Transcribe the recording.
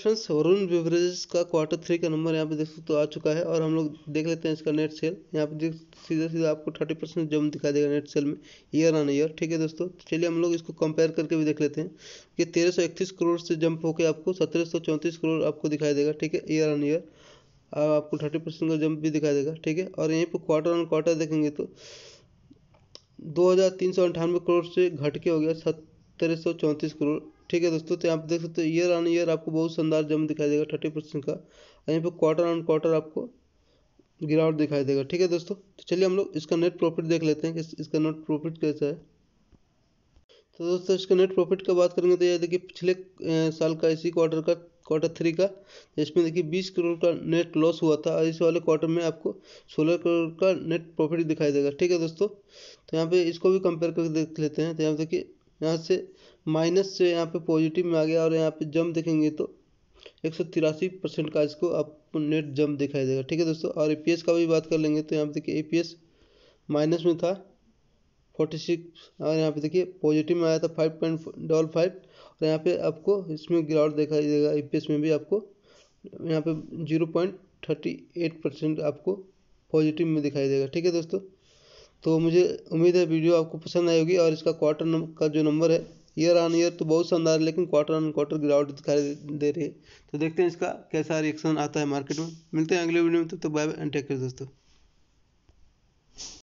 friends Varun beverages का quarter three का number यहाँ पे देख सकते हो आ चुका है और हम लोग देख लेते हैं इसका नेट सेल यहाँ पे देख सीधा सीधा आपको थर्टी परसेंट जम दिखा देगा नेट सेल में ईयर ऑन ईयर ठीक है दोस्तों तो चलिए हम लोग इसको कंपेयर करके भी देख लेते हैं कि तेरह करोड़ से जंप होकर आपको सत्रह करोड़ आपको दिखाई देगा ठीक है ईयर ऑन ईयर आपको थर्टी का जंप भी दिखाई देगा ठीक है और यहीं पर क्वार्टर ऑन क्वार्टर देखेंगे तो दो करोड़ से घट के हो गया तेरह सौ चौंतीस करोड़ ठीक है दोस्तों तो आप देख सकते हो ईयर ऑन ईयर आपको बहुत शानदार जम दिखाई देगा थर्टी परसेंट का और यहाँ पर क्वार्टर ऑन क्वार्टर आपको गिरावट दिखाई देगा ठीक है दोस्तों तो चलिए हम लोग इसका नेट प्रॉफिट देख लेते हैं कि इसका नेट प्रॉफिट कैसा है तो दोस्तों इसका नेट प्रॉफिट का बात करेंगे तो ये देखिए पिछले साल का इसी क्वार्टर का क्वार्टर थ्री का इसमें देखिए बीस करोड़ का नेट लॉस हुआ था और इस वाले क्वार्टर में आपको सोलह करोड़ का नेट प्रॉफिट दिखाई देगा ठीक है दोस्तों तो यहाँ पे इसको भी कंपेयर करके देख लेते हैं तो यहाँ देखिए यहाँ से माइनस से यहाँ पे पॉजिटिव में आ गया और यहाँ पे जम देखेंगे तो एक सौ तिरासी परसेंट का इसको आपको नेट जम दिखाई देगा ठीक है दोस्तों और ए का भी बात कर लेंगे तो यहाँ पे देखिए ए माइनस में था फोर्टी सिक्स और यहाँ पे देखिए पॉजिटिव में आया था फाइव पॉइंट डबल फाइव और यहाँ पे आपको इसमें गिरावट दिखाई देगा ए में भी आपको यहाँ पे zero point thirty eight percent आपको पॉजिटिव में दिखाई देगा ठीक है दोस्तों तो मुझे उम्मीद है वीडियो आपको पसंद आई होगी और इसका क्वार्टर का जो नंबर है ईयर ऑन ईयर तो बहुत शानदार लेकिन क्वार्टर ऑन क्वार्टर गिरावट दिखाई दे रही है तो देखते हैं इसका कैसा रिएक्शन आता है मार्केट में मिलते हैं अगले वीडियो में तब तो बाय एंड टेक केयर दोस्तों